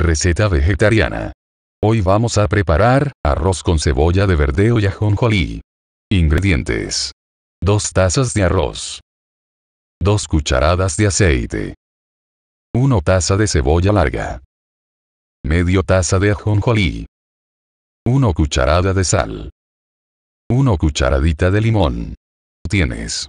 Receta vegetariana. Hoy vamos a preparar arroz con cebolla de verdeo y ajonjolí. Ingredientes. 2 tazas de arroz. 2 cucharadas de aceite. 1 taza de cebolla larga. Medio taza de ajonjolí. 1 cucharada de sal. 1 cucharadita de limón. Tienes.